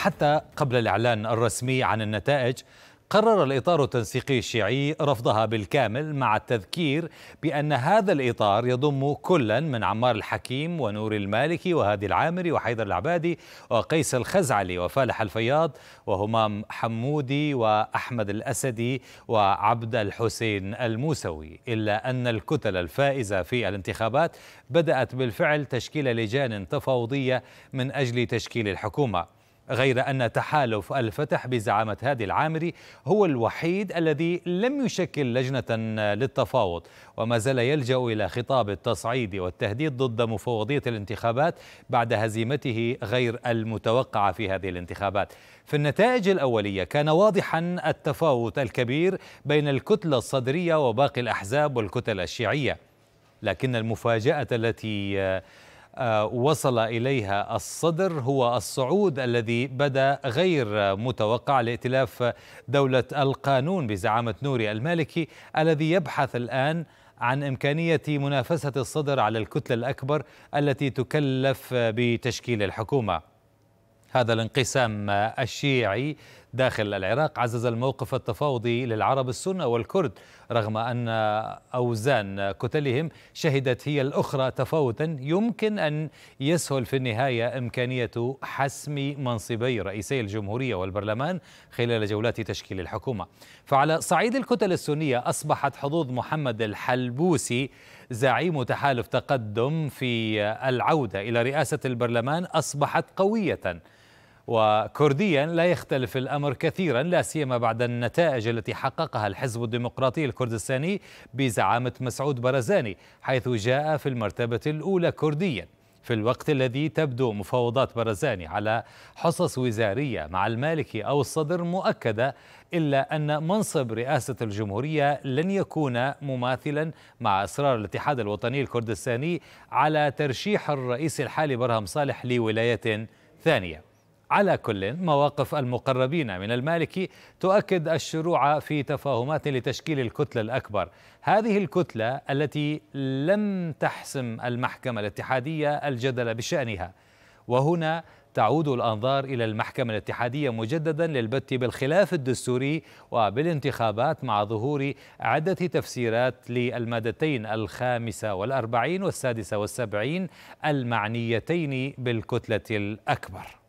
حتى قبل الإعلان الرسمي عن النتائج قرر الإطار التنسيقي الشيعي رفضها بالكامل مع التذكير بأن هذا الإطار يضم كلا من عمار الحكيم ونور المالكي وهادي العامري وحيدر العبادي وقيس الخزعلي وفالح الفياض وهمام حمودي وأحمد الأسدي وعبد الحسين الموسوي إلا أن الكتل الفائزة في الانتخابات بدأت بالفعل تشكيل لجان تفاوضية من أجل تشكيل الحكومة غير أن تحالف الفتح بزعامة هادي العامري هو الوحيد الذي لم يشكل لجنة للتفاوض وما زال يلجأ إلى خطاب التصعيد والتهديد ضد مفوضية الانتخابات بعد هزيمته غير المتوقعة في هذه الانتخابات في النتائج الأولية كان واضحا التفاوت الكبير بين الكتلة الصدرية وباقي الأحزاب والكتل الشيعية لكن المفاجأة التي آه، وصل إليها الصدر هو الصعود الذي بدا غير متوقع لائتلاف دولة القانون بزعامة نوري المالكي الذي يبحث الآن عن إمكانية منافسة الصدر على الكتلة الأكبر التي تكلف بتشكيل الحكومة هذا الانقسام الشيعي داخل العراق عزز الموقف التفاوضي للعرب السنة والكرد رغم أن أوزان كتلهم شهدت هي الأخرى تفاوتا يمكن أن يسهل في النهاية إمكانية حسم منصبي رئيسي الجمهورية والبرلمان خلال جولات تشكيل الحكومة فعلى صعيد الكتل السنية أصبحت حظوظ محمد الحلبوسي زعيم تحالف تقدم في العودة إلى رئاسة البرلمان أصبحت قوية وكرديا لا يختلف الأمر كثيرا لا سيما بعد النتائج التي حققها الحزب الديمقراطي الكردستاني بزعامة مسعود برزاني حيث جاء في المرتبة الأولى كرديا في الوقت الذي تبدو مفاوضات برزاني على حصص وزارية مع المالكي أو الصدر مؤكدة إلا أن منصب رئاسة الجمهورية لن يكون مماثلا مع إصرار الاتحاد الوطني الكردستاني على ترشيح الرئيس الحالي برهم صالح لولاية ثانية على كل مواقف المقربين من المالكي تؤكد الشروع في تفاهمات لتشكيل الكتلة الأكبر هذه الكتلة التي لم تحسم المحكمة الاتحادية الجدل بشأنها وهنا تعود الأنظار إلى المحكمة الاتحادية مجددا للبت بالخلاف الدستوري وبالانتخابات مع ظهور عدة تفسيرات للمادتين الخامسة والأربعين والسادسة والسبعين المعنيتين بالكتلة الأكبر